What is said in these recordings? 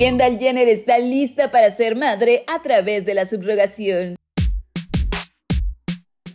Kendall Jenner está lista para ser madre a través de la subrogación.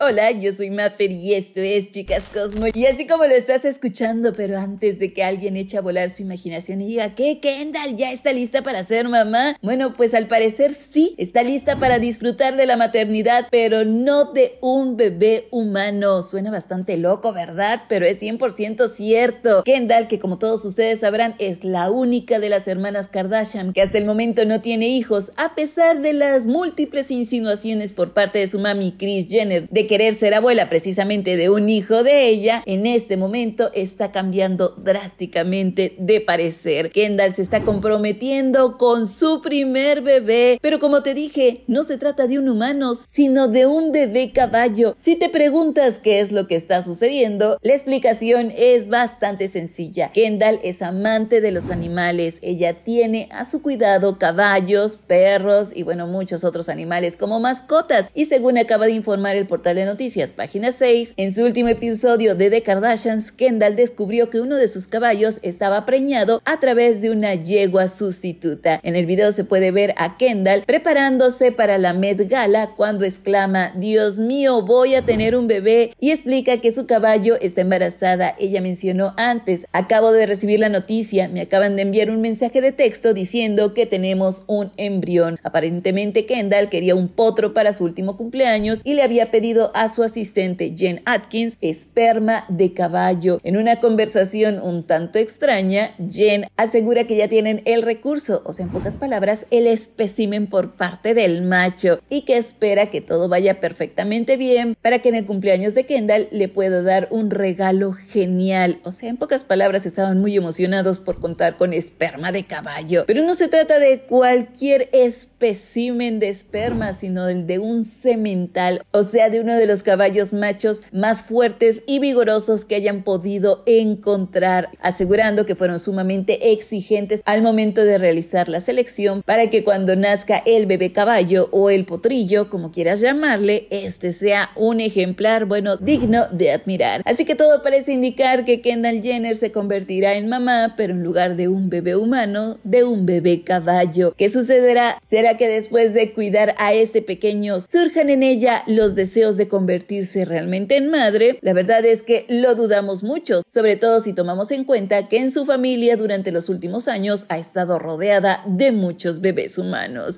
Hola, yo soy Maffer y esto es Chicas Cosmo. Y así como lo estás escuchando, pero antes de que alguien eche a volar su imaginación y diga, que ¿Kendall ya está lista para ser mamá? Bueno, pues al parecer sí, está lista para disfrutar de la maternidad, pero no de un bebé humano. Suena bastante loco, ¿verdad? Pero es 100% cierto. Kendall, que como todos ustedes sabrán, es la única de las hermanas Kardashian que hasta el momento no tiene hijos, a pesar de las múltiples insinuaciones por parte de su mami Kris Jenner de querer ser abuela precisamente de un hijo de ella, en este momento está cambiando drásticamente de parecer. Kendall se está comprometiendo con su primer bebé, pero como te dije, no se trata de un humano, sino de un bebé caballo. Si te preguntas qué es lo que está sucediendo, la explicación es bastante sencilla. Kendall es amante de los animales, ella tiene a su cuidado caballos, perros y bueno, muchos otros animales como mascotas y según acaba de informar el portal de Noticias, página 6, en su último episodio de The Kardashians, Kendall descubrió que uno de sus caballos estaba preñado a través de una yegua sustituta. En el video se puede ver a Kendall preparándose para la Met Gala cuando exclama, Dios mío, voy a tener un bebé y explica que su caballo está embarazada. Ella mencionó antes, acabo de recibir la noticia, me acaban de enviar un mensaje de texto diciendo que tenemos un embrión. Aparentemente Kendall quería un potro para su último cumpleaños y le había pedido a su asistente Jen Atkins esperma de caballo. En una conversación un tanto extraña, Jen asegura que ya tienen el recurso, o sea, en pocas palabras, el espécimen por parte del macho y que espera que todo vaya perfectamente bien para que en el cumpleaños de Kendall le pueda dar un regalo genial. O sea, en pocas palabras, estaban muy emocionados por contar con esperma de caballo. Pero no se trata de cualquier espécimen de esperma, sino el de un semental, o sea, de uno de los caballos machos más fuertes y vigorosos que hayan podido encontrar, asegurando que fueron sumamente exigentes al momento de realizar la selección para que cuando nazca el bebé caballo o el potrillo, como quieras llamarle, este sea un ejemplar, bueno, digno de admirar. Así que todo parece indicar que Kendall Jenner se convertirá en mamá, pero en lugar de un bebé humano, de un bebé caballo. ¿Qué sucederá? ¿Será que después de cuidar a este pequeño surjan en ella los deseos de convertirse realmente en madre, la verdad es que lo dudamos mucho, sobre todo si tomamos en cuenta que en su familia durante los últimos años ha estado rodeada de muchos bebés humanos.